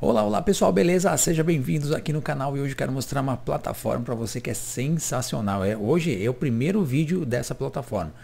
Olá, olá pessoal, beleza? Sejam bem-vindos aqui no canal e hoje quero mostrar uma plataforma para você que é sensacional. É, hoje é o primeiro vídeo dessa plataforma.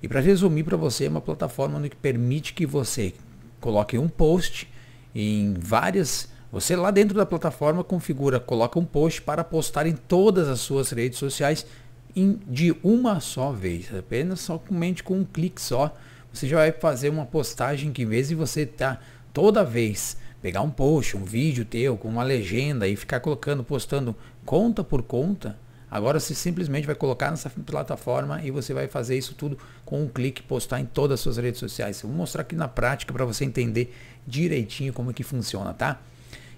E para resumir para você, é uma plataforma que permite que você coloque um post em várias... Você lá dentro da plataforma configura, coloca um post para postar em todas as suas redes sociais em, de uma só vez. Apenas somente com um clique só, você já vai fazer uma postagem que em vez de você estar tá toda vez pegar um post, um vídeo teu com uma legenda e ficar colocando, postando conta por conta, agora você simplesmente vai colocar nessa plataforma e você vai fazer isso tudo com um clique, postar em todas as suas redes sociais. Eu vou mostrar aqui na prática para você entender direitinho como é que funciona, tá?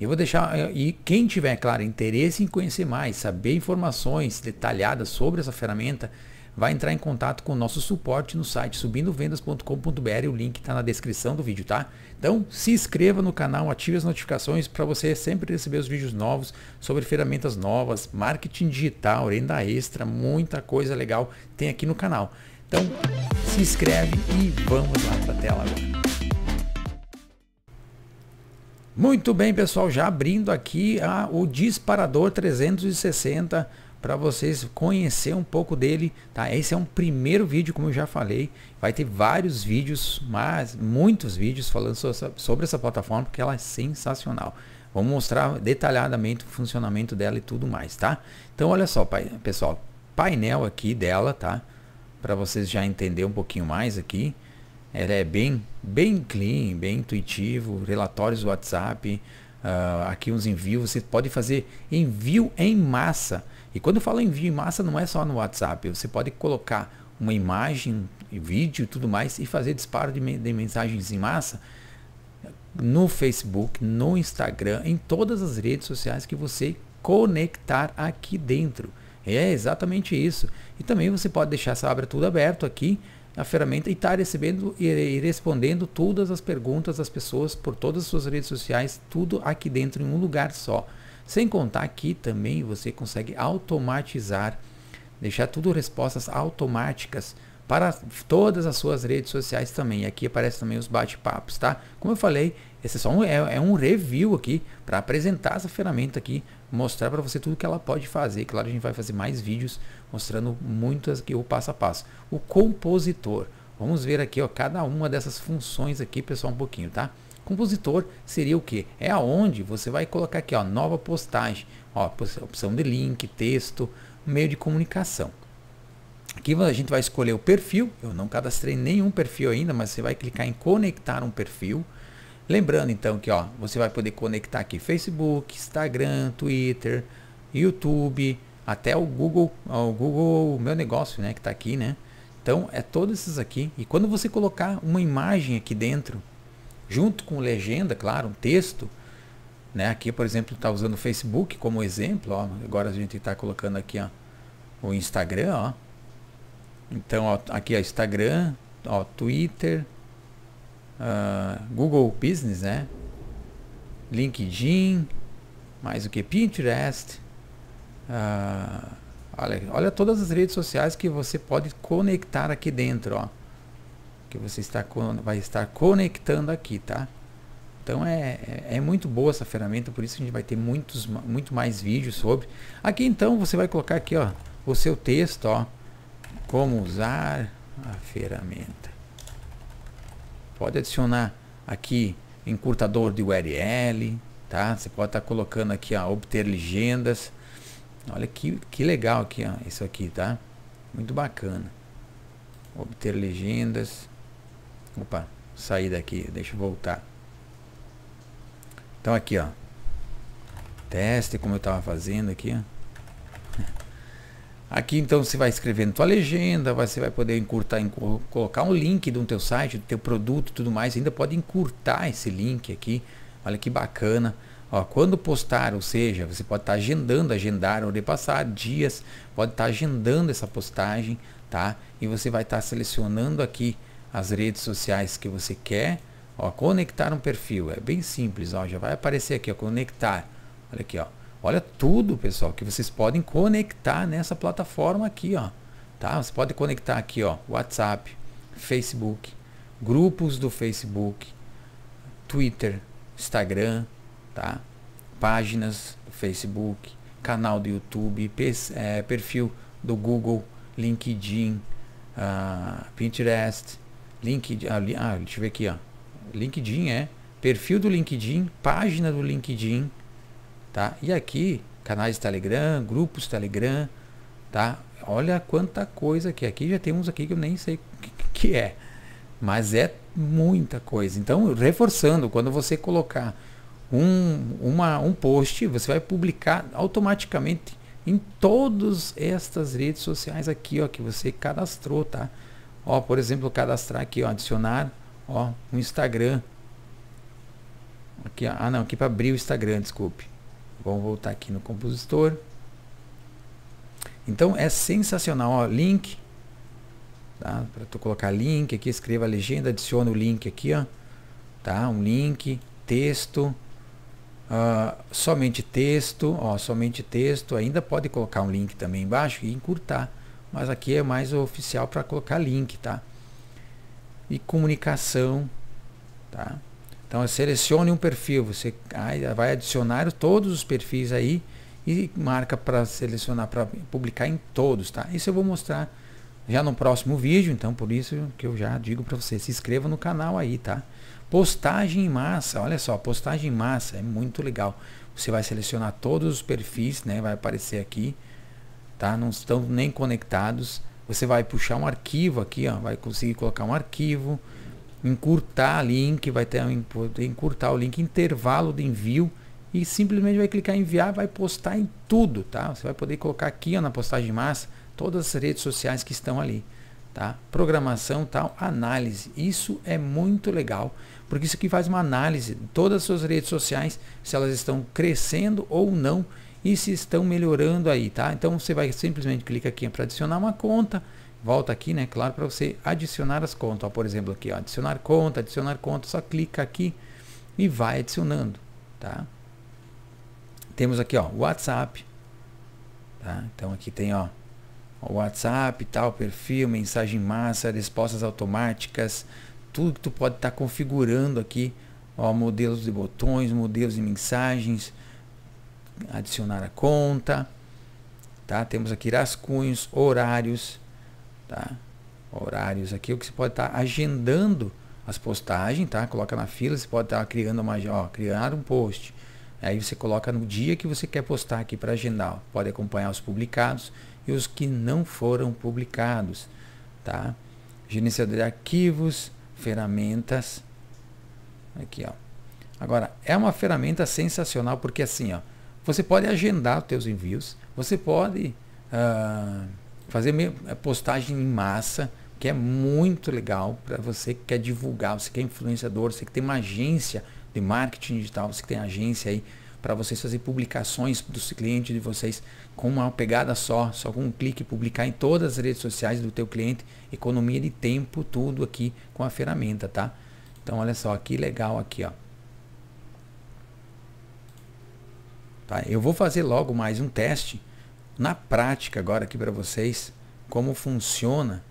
Eu vou deixar eh, e quem tiver, claro, interesse em conhecer mais, saber informações detalhadas sobre essa ferramenta, vai entrar em contato com o nosso suporte no site subindovendas.com.br. O link está na descrição do vídeo, tá? Então se inscreva no canal, ative as notificações para você sempre receber os vídeos novos sobre ferramentas novas, marketing digital, renda extra, muita coisa legal tem aqui no canal. Então se inscreve e vamos lá para a tela agora. Muito bem, pessoal, já abrindo aqui a, ah, o disparador 360 para vocês conhecer um pouco dele, tá? Esse é um primeiro vídeo, como eu já falei, vai ter vários vídeos, mas muitos vídeos falando sobre essa plataforma, porque ela é sensacional. Vamos mostrar detalhadamente o funcionamento dela e tudo mais, tá? Então olha só, pessoal, painel aqui dela, tá? Para vocês já entender um pouquinho mais aqui. Ela é bem, bem clean, bem intuitivo, relatórios do WhatsApp, uh, aqui uns envios, você pode fazer envio em massa. E quando eu falo envio em massa, não é só no WhatsApp. Você pode colocar uma imagem, vídeo e tudo mais e fazer disparo de, de mensagens em massa no Facebook, no Instagram, em todas as redes sociais que você conectar aqui dentro. É exatamente isso. E também você pode deixar essa obra tudo aberto aqui, a ferramenta, e estar tá recebendo e respondendo todas as perguntas das pessoas por todas as suas redes sociais, tudo aqui dentro em um lugar só. Sem contar que também você consegue automatizar, deixar tudo respostas automáticas para todas as suas redes sociais também. E aqui aparecem também os bate-papos, tá? Como eu falei, esse é só um, é, é um review aqui para apresentar essa ferramenta aqui, mostrar para você tudo que ela pode fazer. Claro, a gente vai fazer mais vídeos mostrando muitas aqui o passo a passo. O compositor. Vamos ver aqui, ó, cada uma dessas funções aqui, pessoal, um pouquinho, tá? Compositor seria o que? É aonde você vai colocar aqui, ó, nova postagem, ó, opção de link, texto, meio de comunicação. Aqui a gente vai escolher o perfil, eu não cadastrei nenhum perfil ainda, mas você vai clicar em conectar um perfil. Lembrando então que ó, você vai poder conectar aqui Facebook, Instagram, Twitter, YouTube, até o Google, o Google Meu Negócio, né, que está aqui, né? Então é todos esses aqui. E quando você colocar uma imagem aqui dentro, junto com legenda, claro, um texto. Né? Aqui, por exemplo, está usando o Facebook como exemplo. Ó. Agora a gente está colocando aqui ó, o Instagram. Ó. Então, ó, aqui é Instagram, ó, Twitter, uh, Google Business, né? LinkedIn, mais o que? Pinterest. Uh, olha, olha todas as redes sociais que você pode conectar aqui dentro. Ó que você está, vai estar conectando aqui, tá? Então é, é, é muito boa essa ferramenta, por isso a gente vai ter muitos, muito mais vídeos sobre. Aqui então você vai colocar aqui ó, o seu texto, ó, como usar a ferramenta. Pode adicionar aqui encurtador de URL, tá? Você pode estar tá colocando aqui a obter legendas. Olha que, que legal aqui, ó, isso aqui, tá? Muito bacana. Obter legendas. Opa, saí daqui, deixa eu voltar. Então aqui, ó. Teste como eu estava fazendo aqui, ó. Aqui então você vai escrevendo tua legenda, você vai poder encurtar, colocar um link do teu site, do teu produto, tudo mais. ainda pode encurtar esse link aqui. Olha que bacana. Ó, quando postar, ou seja, você pode estar tá agendando, agendar, ou repassar dias, pode estar tá agendando essa postagem, tá? E você vai estar tá selecionando aqui as redes sociais que você quer. Ó, conectar um perfil, é bem simples, ó, já vai aparecer aqui, ó, conectar. Olha aqui, ó. Olha tudo, pessoal, que vocês podem conectar nessa plataforma aqui, ó. Tá? Você pode conectar aqui, ó, WhatsApp, Facebook, grupos do Facebook, Twitter, Instagram, tá? Páginas do Facebook, canal do YouTube, eh, perfil do Google, LinkedIn, uh, Pinterest, LinkedIn, ah, deixa eu ver aqui, ó. LinkedIn é perfil do LinkedIn, página do LinkedIn, tá? E aqui canais Telegram, grupos Telegram, tá? Olha quanta coisa que aqui já tem uns aqui que eu nem sei o que é, mas é muita coisa. Então, reforçando, quando você colocar um, uma, um post, você vai publicar automaticamente em todas estas redes sociais aqui, ó, que você cadastrou, tá? Ó, por exemplo, cadastrar aqui, ó, adicionar, ó, um Instagram. Aqui, ó, ah não, aqui para abrir o Instagram, desculpe. Vamos voltar aqui no compositor. Então é sensacional, ó, link. Tá? Para tu colocar link aqui, escreva a legenda, adiciona o link aqui, ó. Tá? Um link, texto, Uh, somente texto, ó, somente texto, ainda pode colocar um link também embaixo e encurtar mas aqui é mais oficial para colocar link, tá? E comunicação, tá? Então selecione um perfil, você vai adicionar todos os perfis aí e marca para selecionar para publicar em todos, tá? Isso eu vou mostrar já no próximo vídeo, então por isso que eu já digo para você, se inscreva no canal aí, tá? Postagem em massa, olha só, postagem em massa é muito legal. Você vai selecionar todos os perfis, né? Vai aparecer aqui tá? Não estão nem conectados. Você vai puxar um arquivo aqui, ó, vai conseguir colocar um arquivo, encurtar link, vai ter um, encurtar o link, intervalo de envio e simplesmente vai clicar em enviar, vai postar em tudo, tá? Você vai poder colocar aqui ó, na postagem massa todas as redes sociais que estão ali, tá? Programação, tal, análise. Isso é muito legal, porque isso aqui faz uma análise de todas as suas redes sociais, se elas estão crescendo ou não e se estão melhorando aí, tá? Então você vai simplesmente clicar aqui para adicionar uma conta, volta aqui, né? Claro, para você adicionar as contas. Ó, por exemplo, aqui, ó, adicionar conta, adicionar conta, só clica aqui e vai adicionando, tá? Temos aqui, ó, WhatsApp, tá? Então aqui tem, ó, o WhatsApp, tal, perfil, mensagem massa, respostas automáticas, tudo que tu pode estar tá configurando aqui, ó, modelos de botões, modelos de mensagens, adicionar a conta, tá? Temos aqui rascunhos, horários, tá? Horários aqui, o que você pode estar tá agendando as postagens, tá? Coloca na fila, você pode estar tá criando uma, ó, criar um post. Aí você coloca no dia que você quer postar aqui para agendar. Ó. Pode acompanhar os publicados e os que não foram publicados, tá? Gerenciador de arquivos, ferramentas, aqui ó. Agora, é uma ferramenta sensacional porque assim, ó, você pode agendar os teus envios, você pode uh, fazer eh, postagem em massa, que é muito legal para você que quer divulgar, você que é influenciador, você que tem uma agência de marketing digital, você que tem agência aí para vocês fazer publicações dos clientes de vocês com uma pegada só, só com um clique, publicar em todas as redes sociais do teu cliente, economia de tempo, tudo aqui com a ferramenta, tá? Então olha só, que legal aqui, ó. Tá? Eu vou fazer logo mais um teste na prática agora aqui para vocês como funciona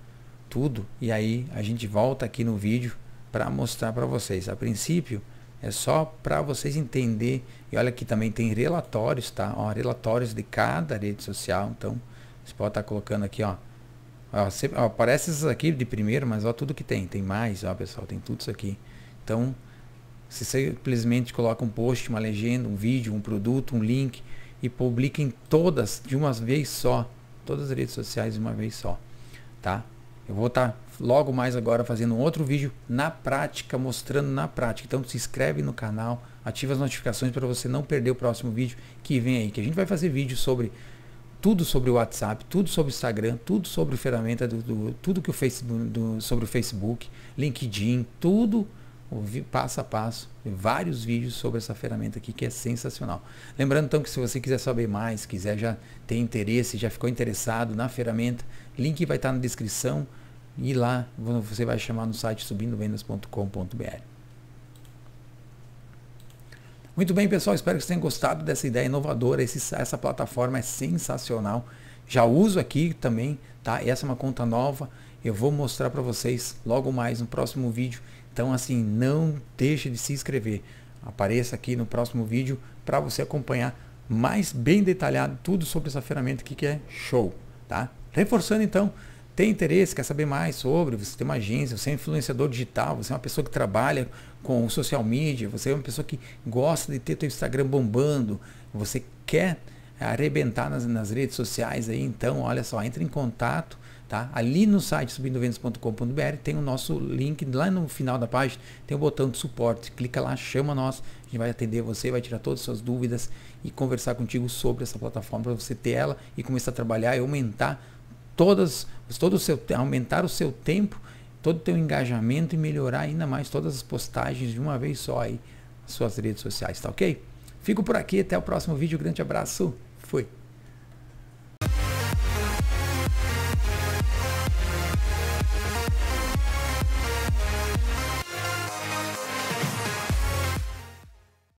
tudo e aí a gente volta aqui no vídeo para mostrar para vocês. A princípio é só para vocês entender e olha que também tem relatórios, tá? Ó, relatórios de cada rede social, então você pode estar tá colocando aqui, ó. ó, sempre, ó aparece esses aqui de primeiro, mas ó tudo que tem, tem mais, ó pessoal, tem tudo isso aqui. Então, você simplesmente coloca um post, uma legenda, um vídeo, um produto, um link e publica em todas de uma vez só, todas as redes sociais de uma vez só, tá? Eu vou estar tá logo mais agora fazendo um outro vídeo na prática, mostrando na prática. Então se inscreve no canal, ativa as notificações para você não perder o próximo vídeo que vem aí, que a gente vai fazer vídeo sobre tudo sobre o WhatsApp, tudo sobre o Instagram, tudo sobre ferramenta do, do tudo que o Facebook do, sobre o Facebook, LinkedIn, tudo passo a passo, vários vídeos sobre essa ferramenta aqui que é sensacional. Lembrando então que se você quiser saber mais, quiser já ter interesse, já ficou interessado na ferramenta, link vai estar na descrição e lá você vai chamar no site subindovendas.com.br. Muito bem, pessoal, espero que vocês tenham gostado dessa ideia inovadora, Esse, essa plataforma é sensacional. Já uso aqui também, tá? Essa é uma conta nova. Eu vou mostrar para vocês logo mais no próximo vídeo então, assim, não deixe de se inscrever. Apareça aqui no próximo vídeo para você acompanhar mais bem detalhado tudo sobre essa ferramenta aqui que é show, tá? Reforçando então, tem interesse, quer saber mais sobre, você tem uma agência, você é influenciador digital, você é uma pessoa que trabalha com social media, você é uma pessoa que gosta de ter seu Instagram bombando, você quer arrebentar nas, nas redes sociais aí, então olha só, entre em contato Tá? Ali no site subindovendas.com.br tem o nosso link, lá no final da página tem o botão de suporte. Clica lá, chama nós, a gente vai atender você, vai tirar todas as suas dúvidas e conversar contigo sobre essa plataforma para você ter ela e começar a trabalhar e aumentar todas, todo o seu, aumentar o seu tempo, todo o teu engajamento e melhorar ainda mais todas as postagens de uma vez só aí nas suas redes sociais, tá ok? Fico por aqui, até o próximo vídeo, grande abraço, fui!